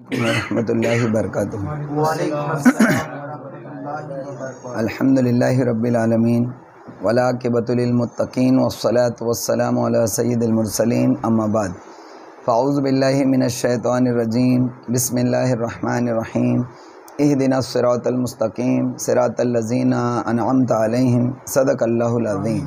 वरहमल वर्क अलहमदिल्ला रबालमीन वला के बतुलमतिन वसलात वसलाम सैदमरसलिन अम्माबाद फ़ाउज़बिल्लिमिनशैतरजीम बसमीम एह दिन सरातलमस्तकीम सरातलजीना अनआमत अलहम सदक अल्लाज़ीम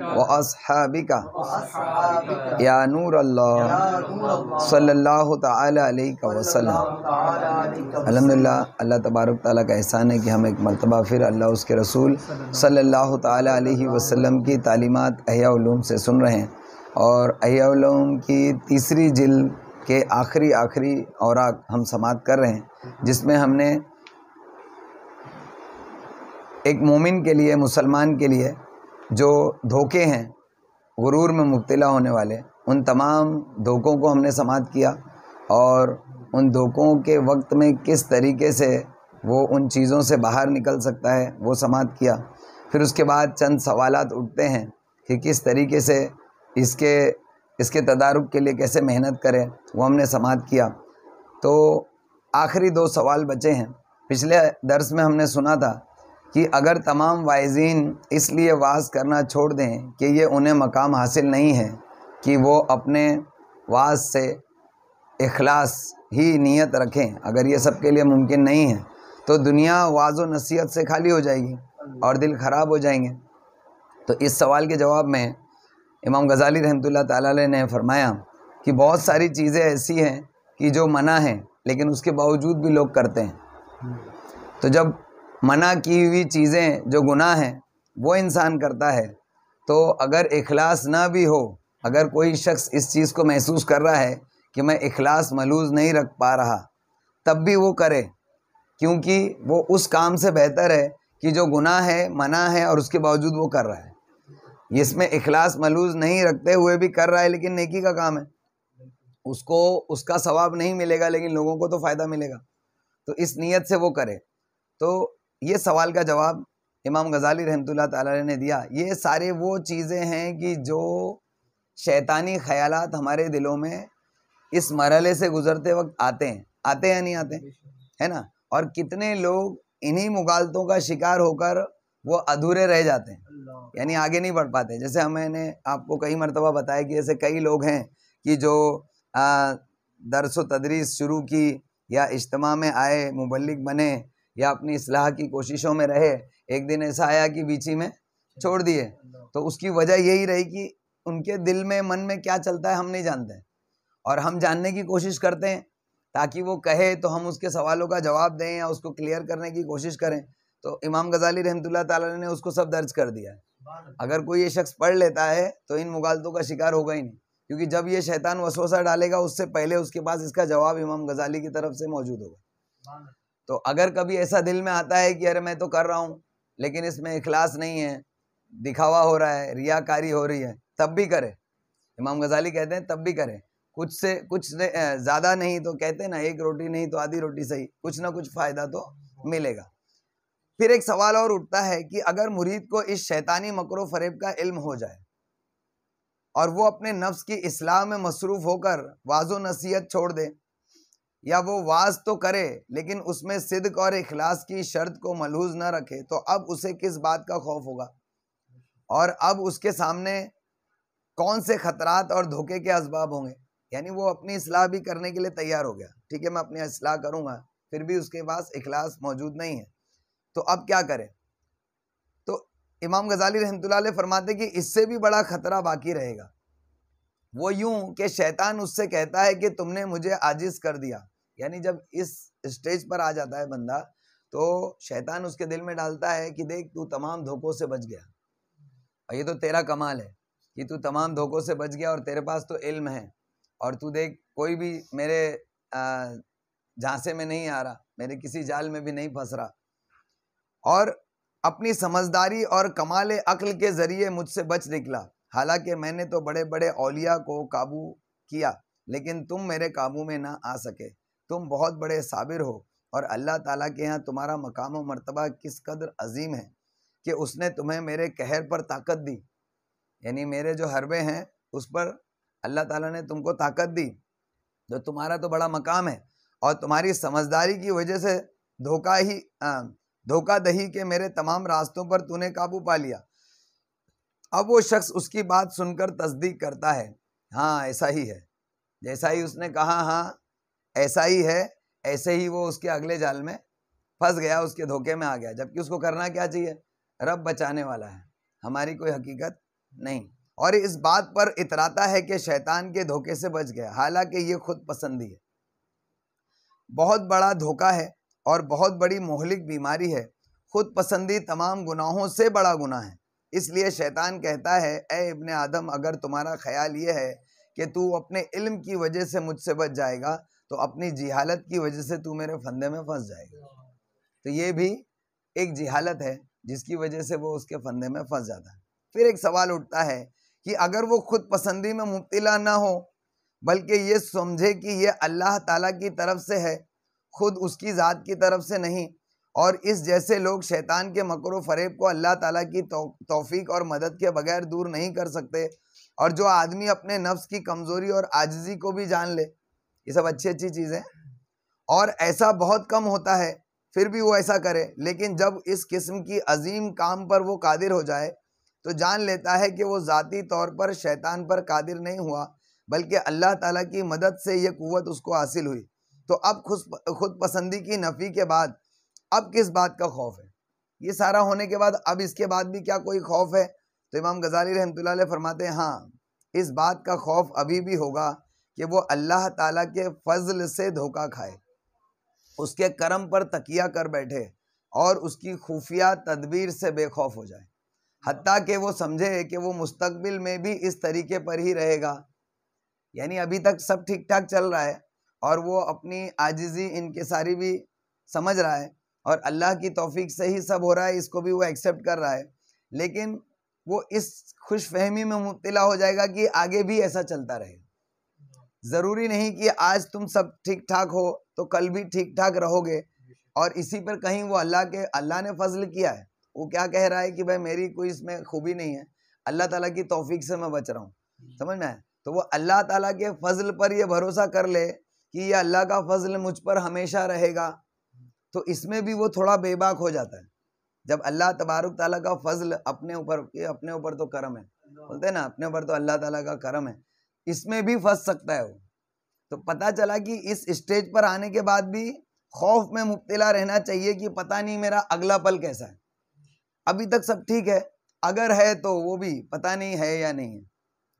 व असहाबिका या नूर अल्लाह सल्लल्लाहु अलैहि वसल्लम अलहमदिल्ला अल्लाह तबारक ताली का एहसान है कि हम एक मरतबा फिर अल्लाह उसके रसूल सल्लल्लाहु अलैहि वसल्लम की तालीमत अहियालूम से सुन रहे हैं और अहियालूम की तीसरी जिल्द के आखिरी आखिरी औराक हम समाप्त कर रहे हैं जिसमें हमने एक मोमिन के लिए मुसलमान के लिए जो धोखे हैं गुरूर में मुब्तला होने वाले उन तमाम धोखों को हमने समाप्त किया और उन धोखों के वक्त में किस तरीके से वो उन चीज़ों से बाहर निकल सकता है वो समाप्त किया फिर उसके बाद चंद सवाल उठते हैं कि किस तरीके से इसके इसके तदारुक के लिए कैसे मेहनत करें वो हमने समाप्त किया तो आखिरी दो सवाल बचे हैं पिछले दर्स में हमने सुना था कि अगर तमाम वाइजीन इसलिए वाज करना छोड़ दें कि ये उन्हें मकाम हासिल नहीं है कि वो अपने वाज से अखलास ही नीयत रखें अगर ये सब के लिए मुमकिन नहीं है तो दुनिया वाज व नसीहत से खाली हो जाएगी और दिल ख़राब हो जाएंगे तो इस सवाल के जवाब में इमाम गज़ाली रहमतुल्लाह ताला ने फरमाया कि बहुत सारी चीज़ें ऐसी हैं कि जो मना है लेकिन उसके बावजूद भी लोग करते हैं तो जब मना की हुई चीज़ें जो गुनाह हैं वो इंसान करता है तो अगर इखलास ना भी हो अगर कोई शख्स इस चीज़ को महसूस कर रहा है कि मैं इखलास मलूज नहीं रख पा रहा तब भी वो करे क्योंकि वो उस काम से बेहतर है कि जो गुनाह है मना है और उसके बावजूद वो कर रहा है इसमें इखलास मलूज नहीं रखते हुए भी कर रहा है लेकिन नेकी का काम है उसको उसका सवाब नहीं मिलेगा लेकिन लोगों को तो फ़ायदा मिलेगा तो इस नीयत से वो करे तो ये सवाल का जवाब इमाम गज़ाली रहमतुल्लाह ने दिया ये सारे वो चीज़ें हैं कि जो शैतानी ख्याल हमारे दिलों में इस मरहले से गुज़रते वक्त आते हैं आते या नहीं आते है ना और कितने लोग इन्हीं मुगालतों का शिकार होकर वो अधूरे रह जाते हैं यानी आगे नहीं बढ़ पाते जैसे हमने आपको कई मरतबा बताया कि ऐसे कई लोग हैं कि जो दरस तदरीस शुरू की या इज्तम में आए मुबलिक बने या अपनी असलाह की कोशिशों में रहे एक दिन ऐसा आया कि बीच में छोड़ दिए तो उसकी वजह यही रही कि उनके दिल में मन में क्या चलता है हम नहीं जानते और हम जानने की कोशिश करते हैं ताकि वो कहे तो हम उसके सवालों का जवाब दें या उसको क्लियर करने की कोशिश करें तो इमाम गजाली रहमतुल्लाह ताला ने उसको सब दर्ज कर दिया है अगर कोई ये शख्स पढ़ लेता है तो इन मुगालतों का शिकार होगा ही नहीं क्योंकि जब ये शैतान वसवसा डालेगा उससे पहले उसके पास इसका जवाब इमाम गजाली की तरफ से मौजूद होगा तो अगर कभी ऐसा दिल में आता है कि अरे मैं तो कर रहा हूँ लेकिन इसमें इखलास नहीं है दिखावा हो रहा है रियाकारी हो रही है तब भी करे इमाम गजाली कहते हैं तब भी करें कुछ से कुछ ज़्यादा नहीं तो कहते ना एक रोटी नहीं तो आधी रोटी सही कुछ ना कुछ फ़ायदा तो मिलेगा फिर एक सवाल और उठता है कि अगर मुरीद को इस शैतानी मकरो फरेब का इल्म हो जाए और वो अपने नफ्स की इस्लाह में मसरूफ़ होकर वाजो नसीहत छोड़ दे या वो वाज तो करे लेकिन उसमें सिद्क और इखलास की शर्त को मलहूज ना रखे तो अब उसे किस बात का खौफ होगा और अब उसके सामने कौन से खतरात और धोखे के इसबाब होंगे यानी वो अपनी असलाह भी करने के लिए तैयार हो गया ठीक है मैं अपनी असलाह करूँगा फिर भी उसके पास इखलास मौजूद नहीं है तो अब क्या करें तो इमाम गजाली रहमत फरमाते कि इससे भी बड़ा ख़तरा बाकी रहेगा वो यूं कि शैतान उससे कहता है कि तुमने मुझे आजिज़ कर दिया यानी जब इस स्टेज पर आ जाता है बंदा तो शैतान उसके दिल में डालता है कि देख तू तमाम धोखों से बच गया और ये तो तेरा कमाल है कि तू तमाम धोखों से बच गया और तेरे पास तो इल्म है और तू देख कोई भी मेरे झांसे में नहीं आ रहा मेरे किसी जाल में भी नहीं फंस रहा और अपनी समझदारी और कमाल अक्ल के ज़रिए मुझसे बच निकला हालांकि मैंने तो बड़े बड़े औलिया को काबू किया लेकिन तुम मेरे काबू में ना आ सके तुम बहुत बड़े साबिर हो और अल्लाह ताला के यहाँ तुम्हारा मकाम व मरतबा किस कदर अजीम है कि उसने तुम्हें मेरे कहर पर ताकत दी यानी मेरे जो हरबे हैं उस पर अल्लाह ताला ने तुमको ताकत दी जो तुम्हारा तो बड़ा मकाम है और तुम्हारी समझदारी की वजह से धोखा ही धोखा दही के मेरे तमाम रास्तों पर तूने काबू पा लिया अब वो शख्स उसकी बात सुनकर तस्दीक करता है हाँ ऐसा ही है जैसा ही उसने कहा हाँ ऐसा ही है ऐसे ही वो उसके अगले जाल में फंस गया उसके धोखे में आ गया जबकि उसको करना क्या चाहिए रब बचाने वाला है हमारी कोई हकीकत नहीं और इस बात पर इतराता है कि शैतान के धोखे से बच गया हालांकि ये खुद पसंदी है बहुत बड़ा धोखा है और बहुत बड़ी मोहलिक बीमारी है खुद पसंदी तमाम गुनाहों से बड़ा गुना है इसलिए शैतान कहता है ए इब्ने आदम अगर तुम्हारा ख्याल ये है कि तू अपने इल्म की वजह से मुझसे बच जाएगा तो अपनी जिहालत की वजह से तू मेरे फंदे में फंस जाएगा तो ये भी एक जिहालत है जिसकी वजह से वो उसके फंदे में फंस जाता है फिर एक सवाल उठता है कि अगर वो खुद पसंदी में मुबतला ना हो बल्कि ये समझे कि ये अल्लाह ताला की तरफ से है खुद उसकी ज़ात की तरफ से नहीं और इस जैसे लोग शैतान के मकर फरेब को अल्लाह ताला की तोफ़ी और मदद के बगैर दूर नहीं कर सकते और जो आदमी अपने नफ्स की कमज़ोरी और आजजी को भी जान ले ये सब अच्छी अच्छी चीज़ें और ऐसा बहुत कम होता है फिर भी वो ऐसा करे लेकिन जब इस किस्म की अजीम काम पर वो कादिर हो जाए तो जान लेता है कि वो ज़ाती तौर पर शैतान पर कादिर नहीं हुआ बल्कि अल्लाह ताला की मदद से ये कुत उसको हासिल हुई तो अब खुद खुद पसंदी की नफ़ी के बाद अब किस बात का खौफ है ये सारा होने के बाद अब इसके बाद भी क्या कोई खौफ है तो इमाम गजाली रहमत फरमाते हैं हाँ इस बात का खौफ अभी भी होगा कि वो अल्लाह ताला के फजल से धोखा खाए उसके करम पर तकिया कर बैठे और उसकी खुफिया तदबीर से बेखौफ हो जाए हती कि वो समझे कि वो मुस्तबिल में भी इस तरीके पर ही रहेगा यानी अभी तक सब ठीक ठाक चल रहा है और वो अपनी आजिज़ी इनके सारी भी समझ रहा है और अल्लाह की तोफ़ी से ही सब हो रहा है इसको भी वो एक्सेप्ट कर रहा है लेकिन वो इस खुश फहमी में मुबतला हो जाएगा कि आगे भी ऐसा चलता रहेगा ज़रूरी नहीं कि आज तुम सब ठीक ठाक हो तो कल भी ठीक ठाक रहोगे और इसी पर कहीं वो अल्लाह के अल्लाह ने फजल किया है वो क्या कह रहा है कि भाई मेरी कोई इसमें खूबी नहीं है अल्लाह ताला की तोफीक से मैं बच रहा हूँ समझ में तो वो अल्लाह ताला के फजल पर ये भरोसा कर ले कि ये अल्लाह का फजल मुझ पर हमेशा रहेगा तो इसमें भी वो थोड़ा बेबाक हो जाता है जब अल्लाह तबारक ताली का फजल अपने ऊपर अपने ऊपर तो करम है बोलते ना अपने ऊपर तो अल्लाह ताली का करम है इसमें भी फंस सकता है वो तो पता चला कि इस स्टेज पर आने के बाद भी खौफ में मुब्तला रहना चाहिए कि पता नहीं मेरा अगला पल कैसा है अभी तक सब ठीक है अगर है तो वो भी पता नहीं है या नहीं है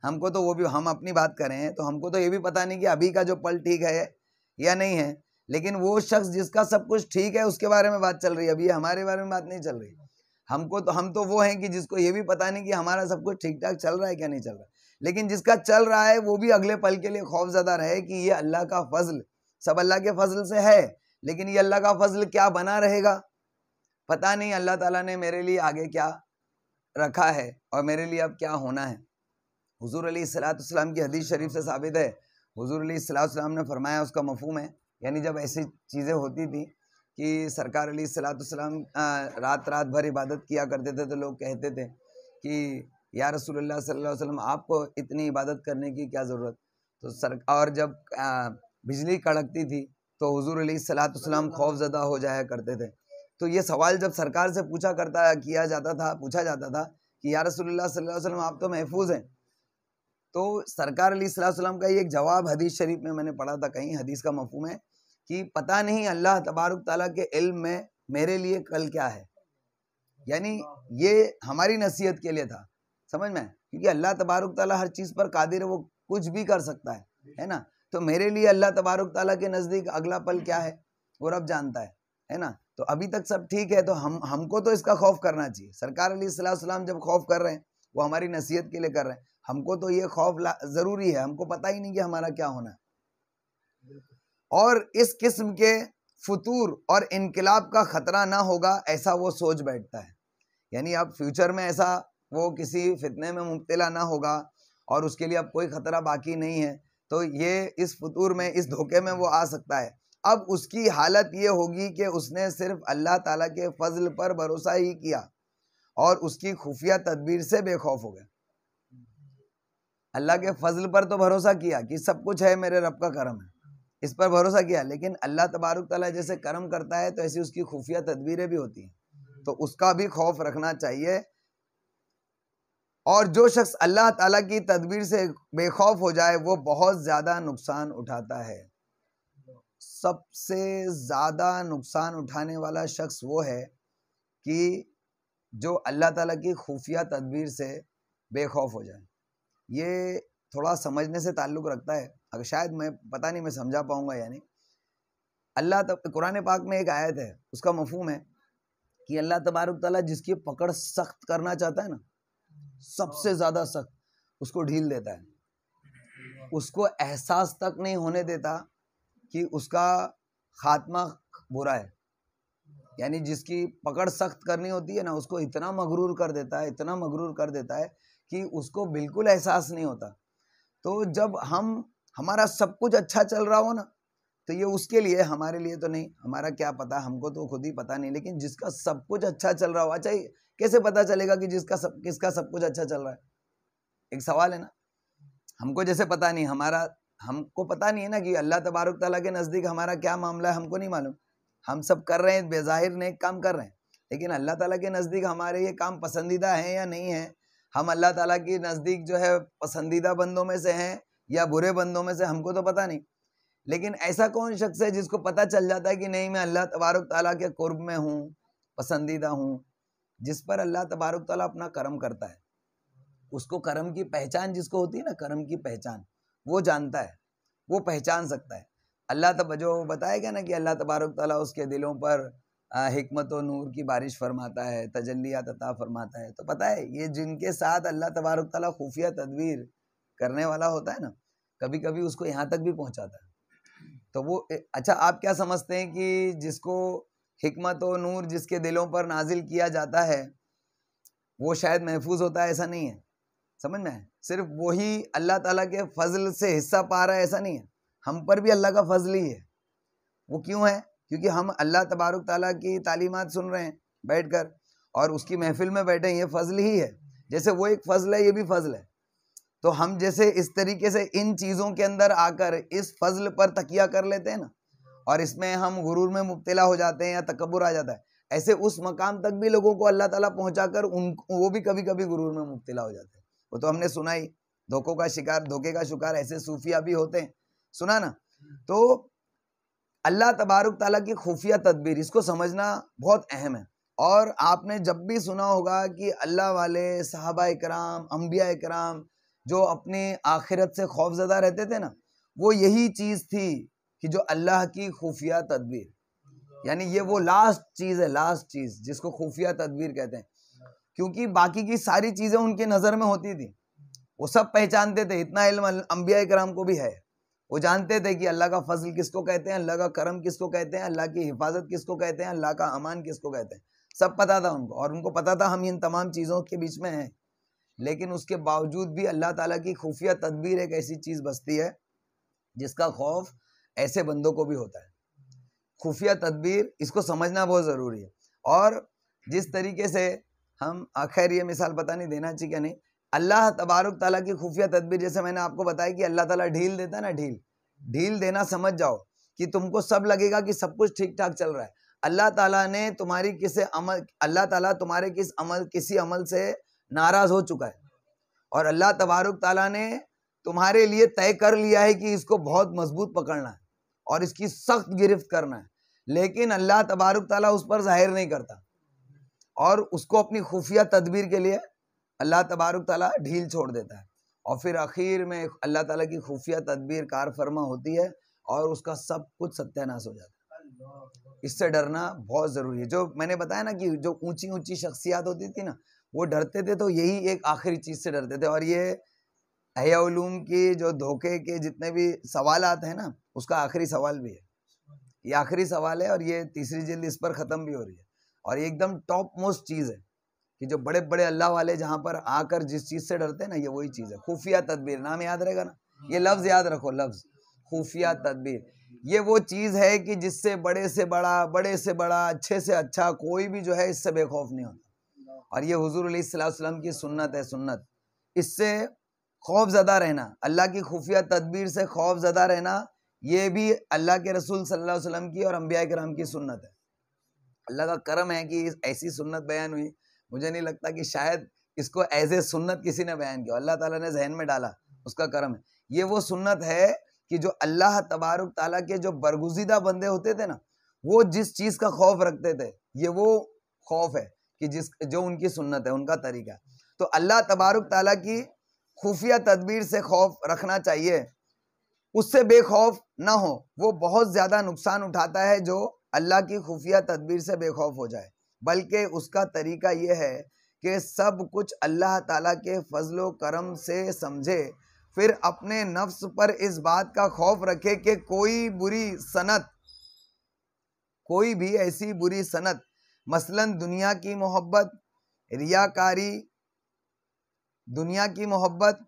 हमको तो वो भी हम अपनी बात करें तो हमको तो ये भी पता नहीं कि अभी का जो पल ठीक है या नहीं है लेकिन वो शख्स जिसका सब कुछ ठीक है उसके बारे में बात चल रही है अभी हमारे बारे में बात नहीं चल रही हमको तो हम तो वो हैं कि जिसको ये भी पता नहीं कि हमारा सब कुछ ठीक ठाक चल रहा है क्या नहीं चल रहा लेकिन जिसका चल रहा है वो भी अगले पल के लिए खौफ ज़्यादा रहे कि ये अल्लाह का फजल सब अल्लाह के फजल से है लेकिन ये अल्लाह का फजल क्या बना रहेगा पता नहीं अल्लाह ताला ने मेरे लिए आगे क्या रखा है और मेरे लिए अब क्या होना है हजूर सलाम की हदीस शरीफ से साबित है हजूर सलाम ने फरमाया उसका मफहम है यानी जब ऐसी चीज़ें होती थी कि सरकार सलाम रात रात भर इबादत किया करते थे तो लोग कहते थे कि या रसूल सल्लल्लाहु अलैहि वसल्लम आपको इतनी इबादत करने की क्या ज़रूरत तो सर और जब बिजली कड़कती थी तो हजूर सलाम खौफ ज़दा हो जाया करते थे तो ये सवाल जब सरकार से पूछा करता किया जाता था पूछा जाता था कि या रसोल्ला वसल्लम आप तो महफूज हैं तो सरकार सलाम का ये एक जवाब हदीस शरीफ में मैंने पढ़ा था कहीं हदीस का मफहम है कि पता नहीं अल्लाह तबारक ताली के इल्म में मेरे लिए कल क्या है यानी ये हमारी नसीहत के लिए था समझ में क्योंकि अल्लाह तबारक ताली हर चीज़ पर कादिर है वो कुछ भी कर सकता है है ना तो मेरे लिए अल्लाह तबारक ताली के नज़दीक अगला पल क्या है वो रब जानता है है ना तो अभी तक सब ठीक है तो हम हमको तो इसका खौफ करना चाहिए सरकार अलीसम जब खौफ कर रहे हैं वो हमारी नसीहत के लिए कर रहे हैं हमको तो ये खौफ ज़रूरी है हमको पता ही नहीं कि हमारा क्या होना है और इस किस्म के फतूर और इनकलाब का ख़तरा ना होगा ऐसा वो सोच बैठता है यानी आप फ्यूचर में ऐसा वो किसी फितने में मुबतला ना होगा और उसके लिए अब कोई ख़तरा बाकी नहीं है तो ये इस फतूर में इस धोखे में वो आ सकता है अब उसकी हालत ये होगी कि उसने सिर्फ अल्लाह ताला के फजल पर भरोसा ही किया और उसकी खुफिया तदबीर से बेखौफ हो गया अल्लाह के फजल पर तो भरोसा किया कि सब कुछ है मेरे रब का करम है इस पर भरोसा किया लेकिन अल्लाह तबारक ताला जैसे कर्म करता है तो ऐसी उसकी खुफिया तदबीरें भी होती हैं तो उसका भी खौफ रखना चाहिए और जो शख्स अल्लाह ताला की तदबीर से बेखौफ हो जाए वो बहुत ज़्यादा नुकसान उठाता है सबसे ज़्यादा नुकसान उठाने वाला शख्स वो है कि जो अल्लाह ताला की खुफिया तदबीर से बेखौफ हो जाए ये थोड़ा समझने से ताल्लुक़ रखता है अगर शायद मैं पता नहीं मैं समझा पाऊँगा यानी अल्लाह तब कुरान पाक में एक आयत है उसका मफहम है कि अल्लाह तबारक ताली जिसकी पकड़ सख्त करना चाहता है ना सबसे हाँ। ज़्यादा सख्त उसको ढील देता है उसको एहसास तक नहीं होने देता कि उसका खात्मा बुरा है यानी जिसकी पकड़ सख्त करनी होती है ना उसको इतना मगरूर कर देता है इतना मगरूर कर देता है कि उसको बिल्कुल एहसास नहीं होता तो जब हम हमारा सब कुछ अच्छा चल रहा हो ना तो ये उसके लिए हमारे लिए तो नहीं हमारा क्या पता हमको तो खुद ही पता नहीं लेकिन जिसका सब कुछ अच्छा चल रहा हो अच्छा कैसे पता चलेगा कि जिसका सब किसका सब कुछ अच्छा चल रहा है एक सवाल है ना हमको जैसे पता नहीं हमारा हमको पता नहीं है ना कि अल्लाह तबारक तला के नज़दीक हमारा क्या मामला है हमको नहीं मालूम हम सब कर रहे हैं बेज़ाहिर ने काम कर रहे हैं लेकिन अल्लाह ताला के नज़दीक हमारे ये काम पसंदीदा हैं या नहीं है हम अल्लाह ताला के नज़दीक जो है पसंदीदा बंदों में से हैं या बुरे बंदों में से हमको तो पता नहीं लेकिन ऐसा कौन शख्स है जिसको पता चल जाता है कि नहीं मैं अल्लाह तबारक ताली के कुर्ब में हूँ पसंदीदा हूँ जिस पर अल्लाह तबारक ताली अपना करम करता है उसको करम की पहचान जिसको होती है ना करम की पहचान वो जानता है वो पहचान सकता है अल्लाह तब जो बताएगा ना कि अल्लाह तबारक ताली उसके दिलों पर हमत व नूर की बारिश फरमाता है तजलिया तता फरमाता है तो पता है ये जिनके साथ अल्लाह तबारक ताली खुफिया तदवीर करने वाला होता है ना कभी कभी उसको यहाँ तक भी पहुँचाता है तो वो अच्छा आप क्या समझते हैं कि जिसको हमत व नूर जिसके दिलों पर नाजिल किया जाता है वो शायद महफूज होता है ऐसा नहीं है समझ में है सिर्फ वही अल्लाह ताला के फजल से हिस्सा पा रहा है ऐसा नहीं है हम पर भी अल्लाह का फजल ही है वो क्यों है क्योंकि हम अल्लाह तबारक ताला की तालीमत सुन रहे हैं बैठ कर और उसकी महफिल में बैठे ये फजल ही है जैसे वो एक फजल है ये भी फजल है तो हम जैसे इस तरीके से इन चीज़ों के अंदर आकर इस फजल पर तकिया कर लेते हैं ना और इसमें हम गुरूर में मुबतला हो जाते हैं या तकबर आ जाता है ऐसे उस मकाम तक भी लोगों को अल्लाह ताला कर उन वो भी कभी कभी गुरूर में मुबतला हो जाते हैं वो तो हमने सुना ही धोखों का शिकार धोखे का शिकार ऐसे सूफिया भी होते हैं सुना ना तो अल्लाह तबारक ताली की खुफिया तदबीर इसको समझना बहुत अहम है और आपने जब भी सुना होगा कि अल्लाह वाले साहबा इकराम अम्बिया इकराम जो अपने आखिरत से खौफ ज़दा रहते थे ना वो यही चीज़ थी कि जो अल्लाह की खुफिया तदबीर यानी ये वो लास्ट चीज़ है लास्ट चीज़ जिसको खुफिया तदबीर कहते हैं क्योंकि बाकी की सारी चीज़ें उनकी नज़र में होती थी वो सब पहचानते थे इतना इल्म अम्बिया कराम को भी है वो जानते थे कि अल्लाह का फजल किसको कहते हैं अल्लाह का करम किसको कहते हैं अल्लाह की हिफाजत किसको कहते हैं अल्लाह का अमान किसको कहते हैं सब पता था उनको और उनको पता था हम इन तमाम चीज़ों के बीच में हैं लेकिन उसके बावजूद भी अल्लाह ताला की खुफिया तदबीर एक ऐसी चीज़ बसती है जिसका खौफ ऐसे बंदों को भी होता है खुफिया तदबीर इसको समझना बहुत ज़रूरी है और जिस तरीके से हम आखिर ये मिसाल पता नहीं देना चाहिए क्या नहीं अल्लाह तबारक ताला की खुफिया तदबीर जैसे मैंने आपको बताया कि अल्लाह ताला ढील देता है ना ढील ढील देना समझ जाओ कि तुमको सब लगेगा कि सब कुछ ठीक ठाक चल रहा है अल्लाह ताला ने तुम्हारी किसे अमल अल्लाह ताला तुम्हारे किस अमल किसी अमल से नाराज़ हो चुका है और अल्लाह तबारक ताला ने तुम्हारे लिए तय कर लिया है कि इसको बहुत मजबूत पकड़ना है और इसकी सख्त गिरफ्त करना है लेकिन अल्लाह तबारक ताला उस पर जाहिर नहीं करता और उसको अपनी खुफिया तदबीर के लिए अल्लाह तबारक ताला ढील छोड़ देता है और फिर आखिर में अल्लाह ताला की खुफिया तदबीर कार फरमा होती है और उसका सब कुछ सत्यानाश हो जाता है इससे डरना बहुत ज़रूरी है जो मैंने बताया ना कि जो ऊंची ऊंची शख्सियात होती थी ना वो डरते थे तो यही एक आखिरी चीज़ से डरते थे और ये अहियालूम की जो धोखे के जितने भी सवाल आते हैं ना उसका आखिरी सवाल भी है ये आखिरी सवाल है और ये तीसरी जल्द इस पर ख़त्म भी हो रही है और ये एकदम टॉप मोस्ट चीज़ है कि जो बड़े बड़े अल्लाह वाले जहाँ पर आकर जिस चीज़ से डरते हैं ना ये वही चीज़ है खुफिया तदबीर नाम याद रहेगा ना ये लफ्ज़ याद रखो लफ्ज़ खुफिया तदबीर ये वो चीज़ है कि जिससे बड़े से बड़ा बड़े से बड़ा अच्छे से अच्छा कोई भी जो है इससे बेखौफ नहीं होता और ये हजूर सल्लम की सुन्नत है सुन्नत इससे खौफ ज़दा रहना अल्लाह की खुफिया तदबीर से खौफ ज़दा रहना ये भी अल्लाह के रसूल सल्लल्लाहु अलैहि वसल्लम की और अम्बिया कराम की सुन्नत है अल्लाह का करम है कि ऐसी सुन्नत बयान हुई मुझे नहीं लगता कि शायद इसको एज ए सुन्नत किसी ने बयान किया अल्लाह ताला ने जहन में डाला उसका करम है ये वो सुन्नत है कि जो अल्लाह तबारक ताला के जो बरगुजीदा बंदे होते थे ना वो जिस चीज़ का खौफ रखते थे ये वो खौफ है कि जिस जो उनकी सुन्नत है उनका तरीका तो अल्लाह तबारक तला की खुफिया तदबीर से खौफ रखना चाहिए उससे बेखौफ ना हो वो बहुत ज़्यादा नुकसान उठाता है जो अल्लाह की खुफिया तदबीर से बेखौफ हो जाए बल्कि उसका तरीका ये है कि सब कुछ अल्लाह ताला के फजलो करम से समझे फिर अपने नफ्स पर इस बात का खौफ रखे कि कोई बुरी सनत कोई भी ऐसी बुरी सनत मसलन दुनिया की मोहब्बत रियाकारी दुनिया की मोहब्बत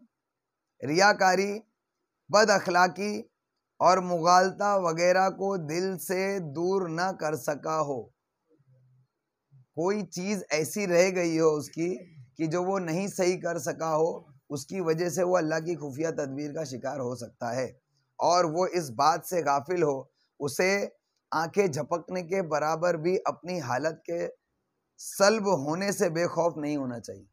रियाकारी बद अखलाकी और मुगालता वगैरह को दिल से दूर न कर सका हो कोई चीज़ ऐसी रह गई हो उसकी कि जो वो नहीं सही कर सका हो उसकी वजह से वो अल्लाह की खुफिया तदबीर का शिकार हो सकता है और वो इस बात से गाफिल हो उसे आंखें झपकने के बराबर भी अपनी हालत के सलब होने से बेखौफ नहीं होना चाहिए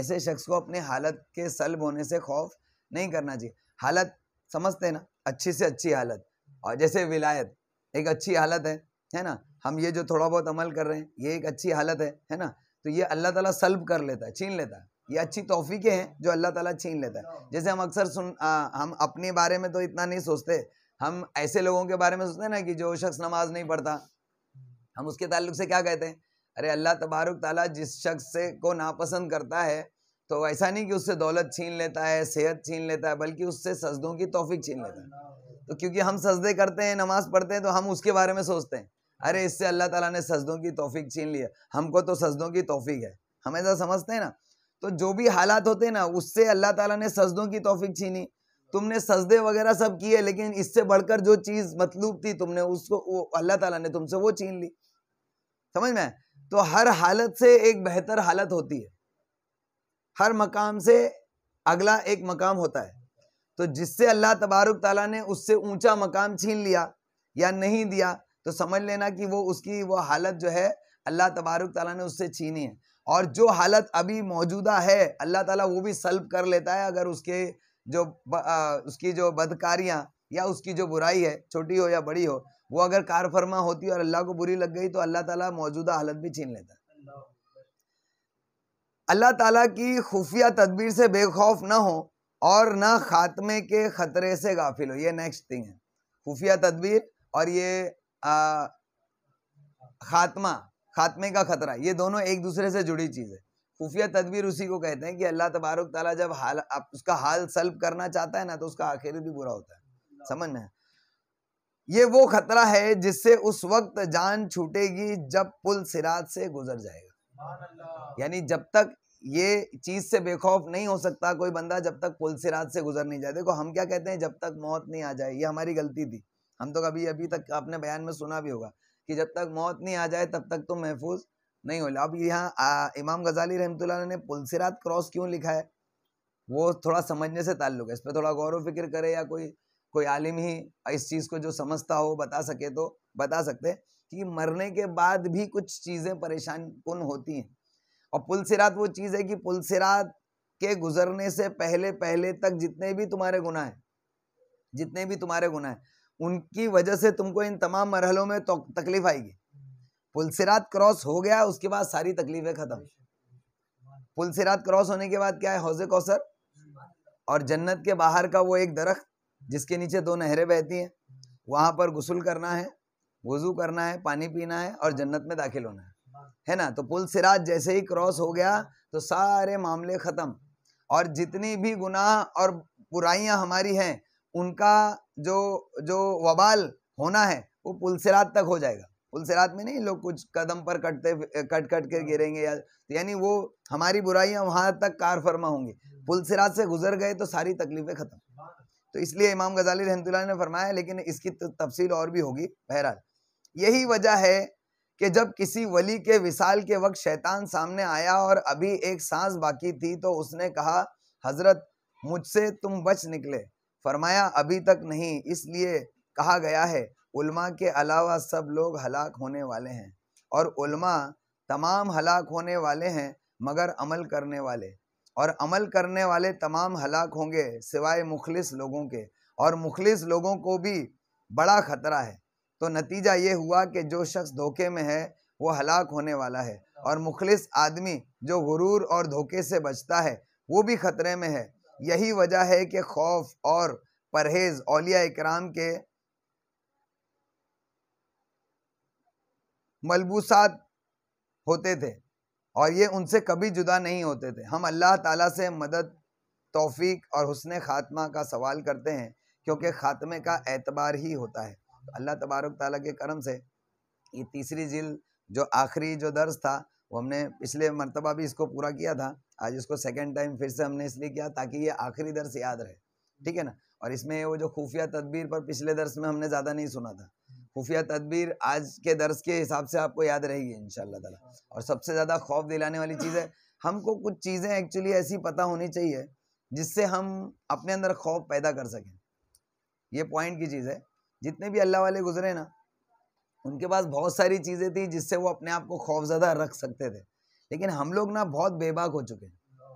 ऐसे शख्स को अपने हालत के सलब होने से खौफ नहीं करना चाहिए हालत समझते हैं ना अच्छी से अच्छी हालत और जैसे विलायत एक अच्छी हालत है है ना हम ये जो थोड़ा बहुत अमल कर रहे हैं ये एक अच्छी हालत है है ना तो ये अल्लाह ताला सल्ब कर लेता है छीन लेता है ये अच्छी तोहफीकें हैं जो अल्लाह ताला छीन लेता है हाँ। जैसे हम अक्सर सुन आ, हम अपने बारे में तो इतना नहीं सोचते हम ऐसे लोगों के बारे में सोचते हैं ना कि जो शख्स नमाज नहीं पढ़ता हम उसके ताल्लुक से क्या कहते हैं अरे अल्लाह तबारक ताला जिस शख्स से को नापसंद करता है तो ऐसा नहीं कि उससे दौलत छीन लेता है सेहत छीन लेता है बल्कि उससे सजदों की तोफीक छीन लेता है तो क्योंकि हम सजदे करते हैं नमाज पढ़ते हैं तो हम उसके बारे में सोचते हैं अरे इससे अल्लाह ताला ने सजदों की तोफ़ी छीन लिया हमको तो सजदों की तोफ़ी है हम ऐसा समझते हैं ना तो जो भी हालात होते हैं ना उससे अल्लाह ताला ने सजदों की तोफ़ी छीनी तुमने सजदे वगैरह सब किए लेकिन इससे बढ़कर जो चीज़ मतलूब थी तुमने उसको अल्लाह ताला ने तुमसे वो छीन ली समझ में तो हर हालत से एक बेहतर हालत होती है हर मकाम से अगला एक मकाम होता है तो जिससे अल्लाह तबारक ताला ने उससे ऊंचा मकाम छीन लिया या नहीं दिया तो समझ लेना कि वो उसकी वो हालत जो है अल्लाह तबारक ताला ने उससे छीनी है और जो हालत अभी मौजूदा है अल्लाह ताला वो भी सल्ब कर लेता है अगर उसके जो उसकी जो बदकारियाँ या उसकी जो बुराई है छोटी हो या बड़ी हो वो अगर कार फरमा होती और अल्लाह को बुरी लग गई तो अल्लाह ताला मौजूदा हालत भी छीन लेता अल्लाह ताला की खुफिया तदबीर से बेखौफ ना हो और ना ख़ात्मे के ख़तरे से गाफिल हो ये नेक्स्ट थिंग है खुफिया तदबीर और ये आ, खात्मा खात्मे का ख़तरा ये दोनों एक दूसरे से जुड़ी चीज़ है खुफिया तदबीर उसी को कहते हैं कि अल्लाह तबारक ताला जब हाल आप उसका हाल सल्ब करना चाहता है ना तो उसका आखिर भी बुरा होता है समझ में ये वो खतरा है जिससे उस वक्त जान छूटेगी जब पुल सिरात से गुजर जाएगा यानी जब तक ये चीज से बेखौफ नहीं हो सकता कोई बंदा जब तक पुल सिरात से गुजर नहीं जाए देखो हम क्या कहते हैं जब तक मौत नहीं आ जाए ये हमारी गलती थी हम तो कभी अभी तक आपने बयान में सुना भी होगा कि जब तक मौत नहीं आ जाए तब तक तुम तो महफूज नहीं बोले अब यहाँ इमाम गजाली रहमत ने पुलसिरात क्रॉस क्यों लिखा है वो थोड़ा समझने से ताल्लुक है इस पर थोड़ा गौर फिक्र करे या कोई कोई आलिम ही इस चीज़ को जो समझता हो बता सके तो बता सकते कि मरने के बाद भी कुछ चीज़ें परेशान कन होती हैं और पुलसिरात वो चीज़ है कि पुलसिरात के गुजरने से पहले पहले तक जितने भी तुम्हारे गुनाह हैं जितने भी तुम्हारे गुना हैं उनकी वजह से तुमको इन तमाम मरहलों में तो तकलीफ आएगी पुलसिरात क्रॉस हो गया उसके बाद सारी तकलीफें खत्म पुलसिरात क्रॉस होने के बाद क्या है हौज कौसर और जन्नत के बाहर का वो एक दरख्त जिसके नीचे दो नहरें बहती हैं वहाँ पर गुसल करना है वजू करना है पानी पीना है और जन्नत में दाखिल होना है है ना तो पुल सिराज जैसे ही क्रॉस हो गया तो सारे मामले ख़त्म और जितनी भी गुनाह और बुराइयाँ हमारी हैं उनका जो जो वबाल होना है वो पुल सिराज तक हो जाएगा रात में नहीं लोग कुछ कदम पर कटते कट कट के हाँ। गिरेंगे या तो यानी वो हमारी बुराइयां वहां तक कार फरमा होंगी हाँ। पुल से गुजर गए तो सारी तकलीफें ख़त्म तो इसलिए इमाम गजाली रहमतुल्लाह ने फरमाया लेकिन इसकी तफसील और भी होगी बहरहाल यही वजह है कि जब किसी वली के विशाल के वक्त शैतान सामने आया और अभी एक सांस बाकी थी तो उसने कहा हजरत मुझसे तुम बच निकले फरमाया अभी तक नहीं इसलिए कहा गया है उलमा के अलावा सब लोग हलाक होने वाले हैं और उलमा तमाम हलाक होने वाले हैं मगर अमल करने वाले और अमल करने वाले तमाम हलाक होंगे सिवाय मुखलिस लोगों के और मुखलिस लोगों को भी बड़ा ख़तरा है तो नतीजा ये हुआ कि जो शख्स धोखे में है वो हलाक होने वाला है और मुखलिस आदमी जो गुरूर और धोखे से बचता है वो भी ख़तरे में है यही वजह है कि खौफ और परहेज़ अलिया इक्राम के मलबूसात होते थे और ये उनसे कभी जुदा नहीं होते थे हम अल्लाह ताला से मदद तौफीक और हुसन ख़ात्मा का सवाल करते हैं क्योंकि ख़ात्मे का एतबार ही होता है तो अल्लाह तबारक ताला के करम से ये तीसरी जिल जो आखिरी जो दर्ज था वो हमने पिछले मरतबा भी इसको पूरा किया था आज इसको सेकेंड टाइम फिर से हमने इसलिए किया ताकि ये आखिरी दर्स याद रहे ठीक है ना और इसमें वो जो खुफिया तदबीर पर पिछले दर्स में हमने ज़्यादा नहीं सुना था खुफिया तदबीर आज के दर्ज के हिसाब से आपको याद रहेगी इन ताला और सबसे ज़्यादा खौफ दिलाने वाली चीज़ है हमको कुछ चीज़ें एक्चुअली ऐसी पता होनी चाहिए जिससे हम अपने अंदर खौफ पैदा कर सकें ये पॉइंट की चीज़ है जितने भी अल्लाह वाले गुजरे ना उनके पास बहुत सारी चीज़ें थी जिससे वो अपने आप को खौफ ज्यादा रख सकते थे लेकिन हम लोग ना बहुत बेबाक हो चुके हैं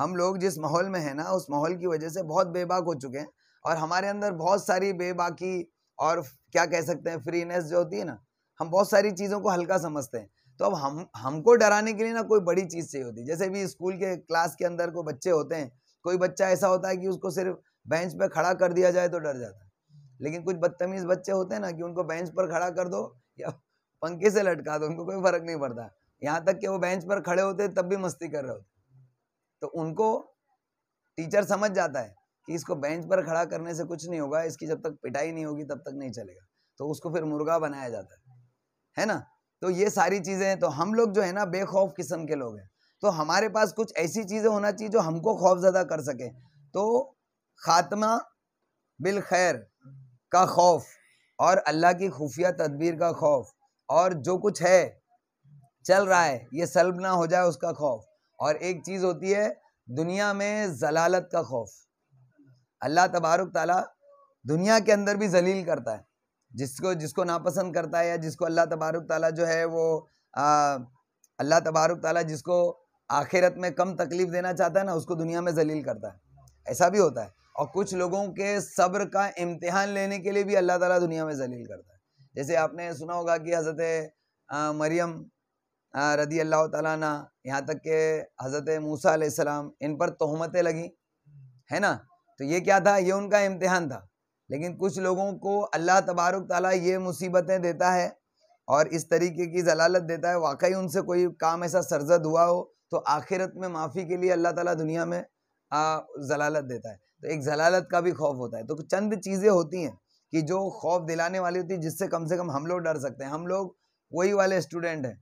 हम लोग जिस माहौल में है ना उस माहौल की वजह से बहुत बेबाक हो चुके हैं और हमारे अंदर बहुत सारी बेबाकी और क्या कह सकते हैं फ्रीनेस जो होती है ना हम बहुत सारी चीज़ों को हल्का समझते हैं तो अब हम हमको डराने के लिए ना कोई बड़ी चीज़ चाहिए होती है जैसे भी स्कूल के क्लास के अंदर को बच्चे होते हैं कोई बच्चा ऐसा होता है कि उसको सिर्फ बेंच पर खड़ा कर दिया जाए तो डर जाता है लेकिन कुछ बदतमीज़ बच्चे होते हैं ना कि उनको बेंच पर खड़ा कर दो या पंखे से लटका दो उनको कोई फ़र्क नहीं पड़ता यहाँ तक कि वो बेंच पर खड़े होते तब भी मस्ती कर रहे होते तो उनको टीचर समझ जाता है कि इसको बेंच पर खड़ा करने से कुछ नहीं होगा इसकी जब तक पिटाई नहीं होगी तब तक नहीं चलेगा तो उसको फिर मुर्गा बनाया जाता है है ना तो ये सारी चीज़ें हैं तो हम लोग जो है ना बेखौफ किस्म के लोग हैं तो हमारे पास कुछ ऐसी चीज़ें होना चाहिए जो हमको खौफ ज्यादा कर सके तो ख़ात्मा बिल खैर का खौफ और अल्लाह की खुफिया तदबीर का खौफ और जो कुछ है चल रहा है ये सलब ना हो जाए उसका खौफ और एक चीज़ होती है दुनिया में जलालत का खौफ अल्लाह तबारक ताली दुनिया के अंदर भी जलील करता है जिसको जिसको नापसंद करता है या जिसको अल्लाह तबारक ताली जो है वो अल्लाह तबारक ताली जिसको आखिरत में कम तकलीफ़ देना चाहता है ना उसको दुनिया में जलील करता है ऐसा भी होता है और कुछ लोगों के सब्र का इम्तहान लेने के लिए भी अल्लाह ताला दुनिया में जलील करता है जैसे आपने सुना होगा कि हज़रत मरियम रदी अल्लाह तहाँ यहाँ तक के हज़रत मूसा सलाम इन पर तहमतें लगी है ना तो ये क्या था ये उनका इम्तिहान था लेकिन कुछ लोगों को अल्लाह तबारक तला ये मुसीबतें देता है और इस तरीके की जलालत देता है वाकई उनसे कोई काम ऐसा सरजद हुआ हो तो आखिरत में माफ़ी के लिए अल्लाह ताला दुनिया में आ, जलालत देता है तो एक जलालत का भी खौफ होता है तो चंद चीज़ें होती हैं कि जो खौफ दिलाने वाली होती है जिससे कम से कम हम लोग डर सकते हैं हम लोग वही वाले स्टूडेंट हैं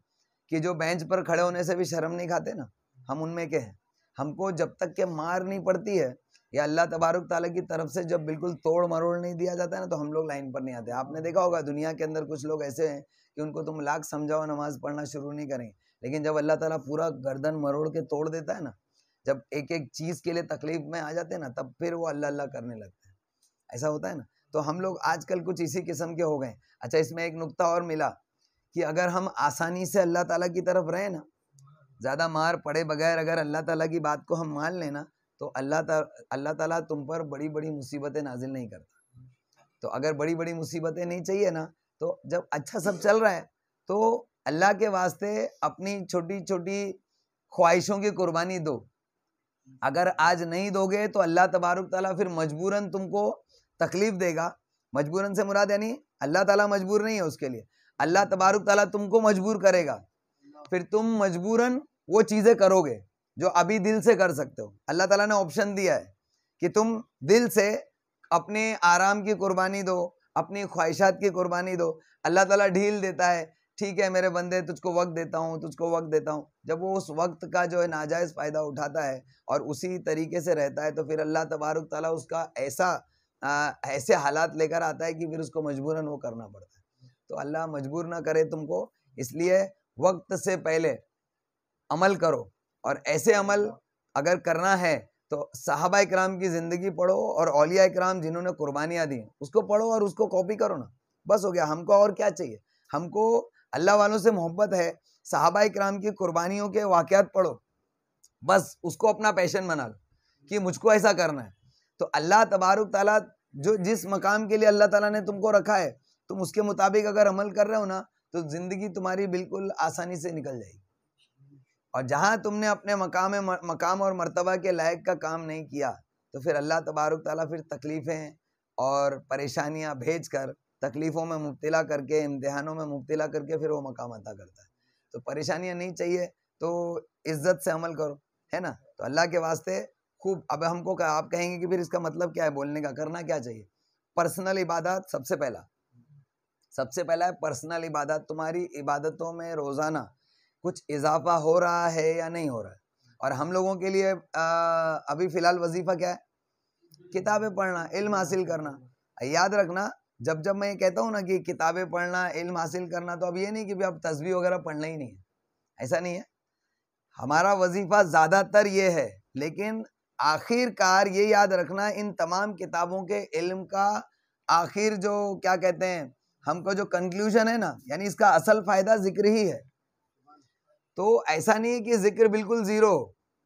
कि जो बेंच पर खड़े होने से भी शर्म नहीं खाते ना हम उनमें के हैं हमको जब तक के मार नहीं पड़ती है या अल्लाह तबारक ताला की तरफ से जब बिल्कुल तोड़ मरोड़ नहीं दिया जाता है ना तो हम लोग लाइन पर नहीं आते आपने देखा होगा दुनिया के अंदर कुछ लोग ऐसे हैं कि उनको तुम लाख समझाओ नमाज पढ़ना शुरू नहीं करें लेकिन जब अल्लाह ताला पूरा गर्दन मरोड़ के तोड़ देता है ना जब एक एक चीज़ के लिए तकलीफ में आ जाते हैं ना तब फिर वो अल्लाह अल्लाह करने लगते हैं ऐसा होता है ना तो हम लोग आजकल कुछ इसी किस्म के हो गए अच्छा इसमें एक नुकता और मिला कि अगर हम आसानी से अल्लाह ताला की तरफ रहें ना ज़्यादा मार पड़े बगैर अगर अल्लाह ताला की बात को हम मान लेना तो अल्लाह ता, अल्लाह ताला तुम पर बड़ी बड़ी मुसीबतें नाजिल नहीं करता तो अगर बड़ी बड़ी मुसीबतें नहीं चाहिए ना तो जब अच्छा सब चल रहा है तो अल्लाह के वास्ते अपनी छोटी छोटी ख्वाहिशों की कुर्बानी दो अगर आज नहीं दोगे तो अल्लाह तबारक ताला फिर मजबूरन तुमको तकलीफ़ देगा मजबूरन से मुराद यानी अल्लाह ताला मजबूर नहीं है उसके लिए अल्लाह तबारक ताला तुमको मजबूर करेगा फिर तुम मजबूरन वो चीज़ें करोगे जो अभी दिल से कर सकते हो अल्लाह ताला ने ऑप्शन दिया है कि तुम दिल से अपने आराम की कुर्बानी दो अपनी ख्वाहिशात की कुर्बानी दो अल्लाह ताला ढील देता है ठीक है मेरे बंदे तुझको वक्त देता हूँ तुझको वक्त देता हूँ जब वो उस वक्त का जो है नाजायज़ फ़ायदा उठाता है और उसी तरीके से रहता है तो फिर अल्लाह तबारक ताली उसका ऐसा आ, ऐसे हालात लेकर आता है कि फिर उसको मजबूरन वो करना पड़ता है तो अल्लाह मजबूर ना करे तुमको इसलिए वक्त से पहले अमल करो और ऐसे अमल अगर करना है तो साहबा इक्राम की ज़िंदगी पढ़ो और अलिया इक्राम जिन्होंने कुर्बानियाँ दी उसको पढ़ो और उसको कॉपी करो ना बस हो गया हमको और क्या चाहिए हमको अल्लाह वालों से मोहब्बत है साहबा इक्राम की कुर्बानियों के वाक़ात पढ़ो बस उसको अपना पैशन बना लो कि मुझको ऐसा करना है तो अल्लाह तबारक ताला जो जिस मकाम के लिए अल्लाह ताला ने तुमको रखा है तुम उसके मुताबिक अगर अमल कर रहे हो ना तो ज़िंदगी तुम्हारी बिल्कुल आसानी से निकल जाएगी और जहाँ तुमने अपने मकाम मकाम और मर्तबा के लायक का काम नहीं किया तो फिर अल्लाह तबारक ताली फिर तकलीफ़ें और परेशानियाँ भेज कर तकलीफ़ों में मुबतला करके इम्तहानों में मुबतला करके फिर वो मकाम अदा करता है तो परेशानियाँ नहीं चाहिए तो इज़्ज़त से अमल करो है ना तो अल्लाह के वास्ते खूब अब हमको कह, आप कहेंगे कि फिर इसका मतलब क्या है बोलने का करना क्या चाहिए पर्सनल इबादत सबसे पहला सबसे पहला है पर्सनल इबादत तुम्हारी इबादतों में रोज़ाना कुछ इजाफा हो रहा है या नहीं हो रहा है और हम लोगों के लिए आ, अभी फ़िलहाल वजीफ़ा क्या है किताबें पढ़ना इल्म हासिल करना याद रखना जब जब मैं ये कहता हूँ ना कि किताबें पढ़ना इल्म हासिल करना तो अब ये नहीं कि भी अब तस्वीर वगैरह पढ़ना ही नहीं है ऐसा नहीं है हमारा वजीफ़ा ज़्यादातर ये है लेकिन आखिरकार ये याद रखना इन तमाम किताबों के इल्म का आखिर जो क्या कहते हैं हमको जो कंक्लूजन है ना यानी इसका असल फ़ायदा ज़िक्र ही है तो ऐसा नहीं है कि जिक्र बिल्कुल ज़ीरो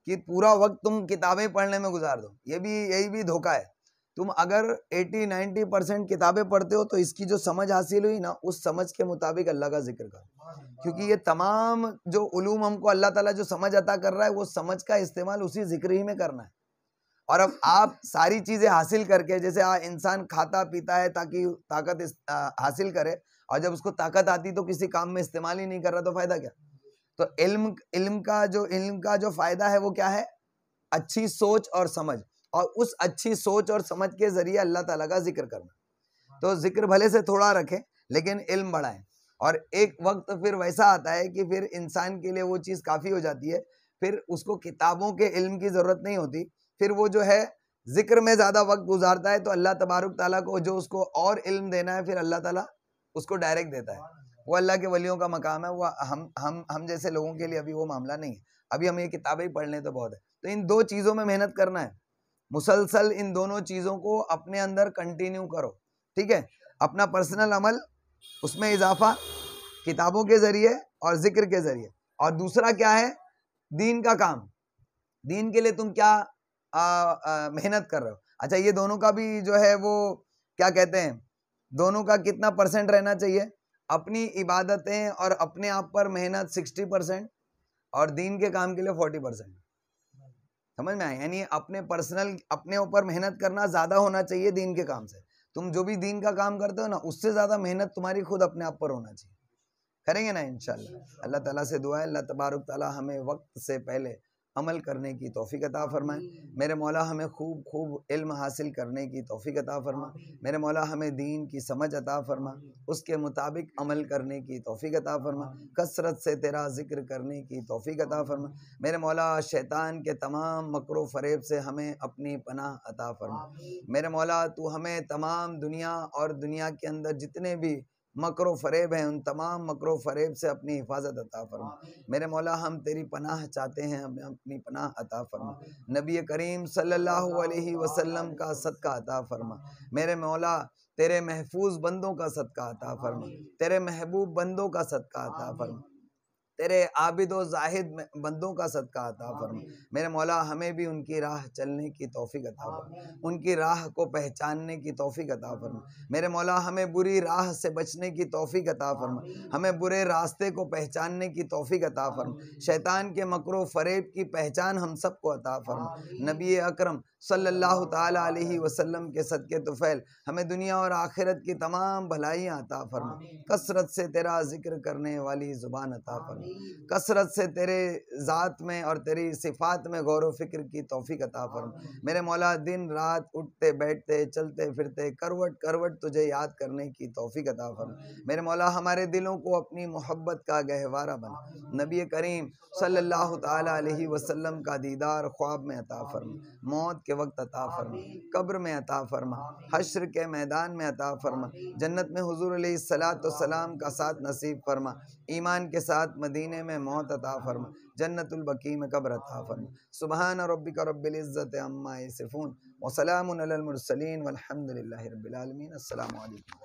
कि पूरा वक्त तुम किताबें पढ़ने में गुजार दो ये भी यही भी धोखा है तुम अगर 80 90 परसेंट किताबें पढ़ते हो तो इसकी जो समझ हासिल हुई ना उस समझ के मुताबिक अल्लाह का जिक्र करो क्योंकि ये तमाम जो उलूम हमको अल्लाह ताला जो समझ अता कर रहा है वो समझ का इस्तेमाल उसी जिक्र ही में करना है और अब आप सारी चीज़ें हासिल करके जैसे इंसान खाता पीता है ताकि ताकत हासिल करे और जब उसको ताकत आती तो किसी काम में इस्तेमाल ही नहीं कर रहा तो फ़ायदा क्या तो इल्म इल्म का जो इल्म का जो फ़ायदा है वो क्या है अच्छी सोच और समझ और उस अच्छी सोच और समझ के ज़रिए अल्लाह ताला का जिक्र करना तो जिक्र भले से थोड़ा रखें लेकिन इल्म बढ़ाएं और एक वक्त फिर वैसा आता है कि फिर इंसान के लिए वो चीज़ काफ़ी हो जाती है फिर उसको किताबों के इल्म की ज़रूरत नहीं होती फिर वो जो है जिक्र में ज़्यादा वक्त गुजारता है तो अल्लाह तबारक ताली को जो उसको और इल्म देना है फिर अल्लाह ताली उसको डायरेक्ट देता है वो अल्लाह के वलियों का मकाम है वो हम हम हम जैसे लोगों के लिए अभी वो मामला नहीं है अभी हम ये किताबें ही पढ़ लें तो बहुत है तो इन दो चीज़ों में मेहनत करना है मुसलसल इन दोनों चीज़ों को अपने अंदर कंटिन्यू करो ठीक है अपना पर्सनल अमल उसमें इजाफा किताबों के ज़रिए और ज़िक्र के ज़रिए और दूसरा क्या है दीन का काम दीन के लिए तुम क्या मेहनत कर रहे हो अच्छा ये दोनों का भी जो है वो क्या कहते हैं दोनों का कितना परसेंट रहना चाहिए अपनी इबादतें और अपने आप पर मेहनत सिक्सटी परसेंट और दीन के काम के लिए फोर्टी परसेंट समझ में आए यानी अपने पर्सनल अपने ऊपर मेहनत करना ज़्यादा होना चाहिए दीन के काम से तुम जो भी दीन का काम करते हो ना उससे ज़्यादा मेहनत तुम्हारी खुद अपने आप पर होना चाहिए करेंगे ना इन अल्लाह ताला से दुआ है अल्लाह तबारक ताली हमें वक्त से पहले अमल करने की तोफ़ी अता फ़रमाएँ मेरे मौला हमें खूब खूब इल्म हासिल करने की तोफ़ी अता फ़रमा मेरे मौला हमें दीन की समझ अता फ़रमा उसके मुताबिक अमल करने की तोफ़ी अता फ़रमा कसरत से तेरा ज़िक्र करने की तोफ़ी अता फ़रमा मेरे मौला शैतान के तमाम मकर फरेब से हमें अपनी पनाह अता फ़रमा मेरे मौला तो हमें तमाम दुनिया और दुनिया के अंदर जितने भी मकर फरेब हैं उन तमाम मकर फरेब से अपनी हिफाजत अता फरमा मेरे मौला हम तेरी पनाह चाहते हैं हमें अपनी पनाह अता फरमा नबी करीम सल्लल्लाहु अलैहि वसल्लम का सदका अता फरमा मेरे मौला तेरे महफूज बंदों का सदका अता फरमा तेरे महबूब बंदों का सदका अता फरमा तेरे आबिद व जाहिद बंदों का सदका अता फरमा मेरे मौला हमें भी उनकी राह चलने की तोफ़ी अता फरमा उनकी राह को पहचानने की तोफ़ी अता फरमा मेरे मौला हमें बुरी राह से बचने की तोफ़ी अता फरमा हमें बुरे रास्ते को पहचानने की तोफ़ी अता फरमा शैतान के मकर फरेब की पहचान हम सबको अता फरमा नबी अक्रम सल्लल्लाहु ताला अलैहि वसल्लम के सदक़े तुफ़ैल तो हमें दुनिया और आखिरत की तमाम भलाइयाँ अता फरमा कसरत से तेरा जिक्र करने वाली ज़ुबान अता फरमा कसरत से तेरे ज़ात में और तेरी सिफात में गौर फिक्र की तोफ़ी अता फरमा मेरे मौला दिन रात उठते बैठते चलते फिरते करवट करवट तुझे याद करने की तोफ़ी अता फरमा मेरे मौला हमारे दिलों को अपनी मोहब्बत का गहवारा बना नबी करीम सल्लल्लाहु अलैहि वसल्लम का दीदार ख्वाब में अता फरमा मौत के वक्त अता फरमा कब्र में अता फरमा हश्र के मैदान में अता फरमा जन्नत में हजूर सलात सलाम का साथ नसीब फरमा ईमान के साथ मदीने में मौत अता फरमा जन्नतुलबकी में कब्र अता फरमा सुबहान रबिक रबिल्ज़त अम्मा सिफ़ून वसलामसलिन वलहमदिल्ला रबालमीन अल्लाम